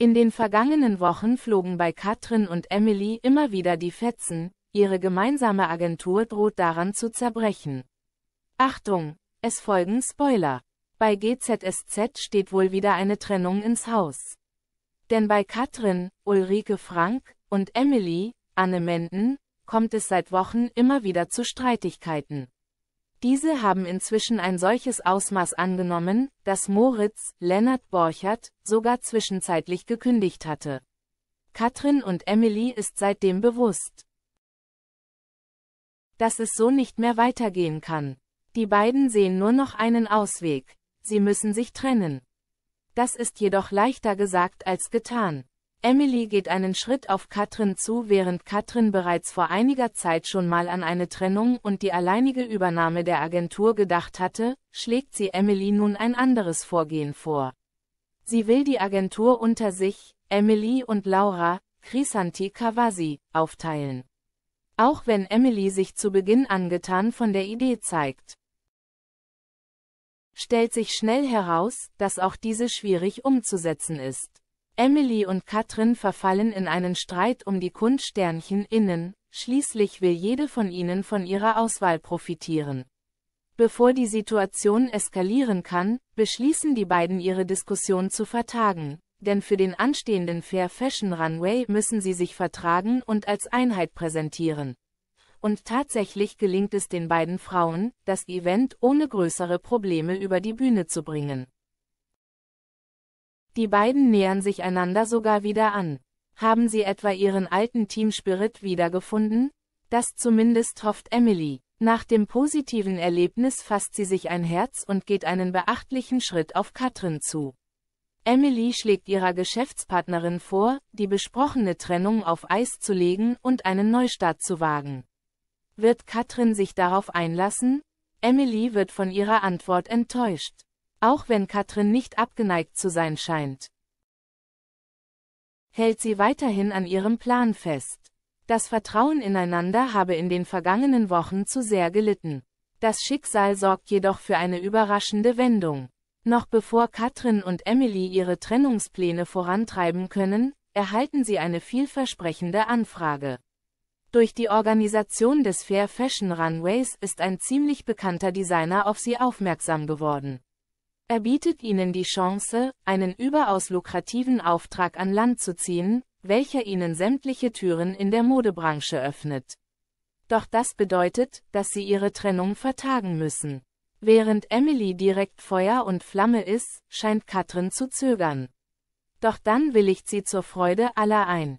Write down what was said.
In den vergangenen Wochen flogen bei Katrin und Emily immer wieder die Fetzen, ihre gemeinsame Agentur droht daran zu zerbrechen. Achtung, es folgen Spoiler. Bei GZSZ steht wohl wieder eine Trennung ins Haus. Denn bei Katrin, Ulrike Frank und Emily, Anne Menden, kommt es seit Wochen immer wieder zu Streitigkeiten. Diese haben inzwischen ein solches Ausmaß angenommen, dass Moritz, Lennart Borchert, sogar zwischenzeitlich gekündigt hatte. Katrin und Emily ist seitdem bewusst, dass es so nicht mehr weitergehen kann. Die beiden sehen nur noch einen Ausweg. Sie müssen sich trennen. Das ist jedoch leichter gesagt als getan. Emily geht einen Schritt auf Katrin zu, während Katrin bereits vor einiger Zeit schon mal an eine Trennung und die alleinige Übernahme der Agentur gedacht hatte, schlägt sie Emily nun ein anderes Vorgehen vor. Sie will die Agentur unter sich, Emily und Laura, Crisanti Kawasi, aufteilen. Auch wenn Emily sich zu Beginn angetan von der Idee zeigt, stellt sich schnell heraus, dass auch diese schwierig umzusetzen ist. Emily und Katrin verfallen in einen Streit um die Kunststernchen innen, schließlich will jede von ihnen von ihrer Auswahl profitieren. Bevor die Situation eskalieren kann, beschließen die beiden ihre Diskussion zu vertagen, denn für den anstehenden Fair Fashion Runway müssen sie sich vertragen und als Einheit präsentieren. Und tatsächlich gelingt es den beiden Frauen, das Event ohne größere Probleme über die Bühne zu bringen. Die beiden nähern sich einander sogar wieder an. Haben sie etwa ihren alten Teamspirit wiedergefunden? Das zumindest hofft Emily. Nach dem positiven Erlebnis fasst sie sich ein Herz und geht einen beachtlichen Schritt auf Katrin zu. Emily schlägt ihrer Geschäftspartnerin vor, die besprochene Trennung auf Eis zu legen und einen Neustart zu wagen. Wird Katrin sich darauf einlassen? Emily wird von ihrer Antwort enttäuscht auch wenn Katrin nicht abgeneigt zu sein scheint. Hält sie weiterhin an ihrem Plan fest. Das Vertrauen ineinander habe in den vergangenen Wochen zu sehr gelitten. Das Schicksal sorgt jedoch für eine überraschende Wendung. Noch bevor Katrin und Emily ihre Trennungspläne vorantreiben können, erhalten sie eine vielversprechende Anfrage. Durch die Organisation des Fair Fashion Runways ist ein ziemlich bekannter Designer auf sie aufmerksam geworden. Er bietet ihnen die Chance, einen überaus lukrativen Auftrag an Land zu ziehen, welcher ihnen sämtliche Türen in der Modebranche öffnet. Doch das bedeutet, dass sie ihre Trennung vertagen müssen. Während Emily direkt Feuer und Flamme ist, scheint Katrin zu zögern. Doch dann willigt sie zur Freude aller ein.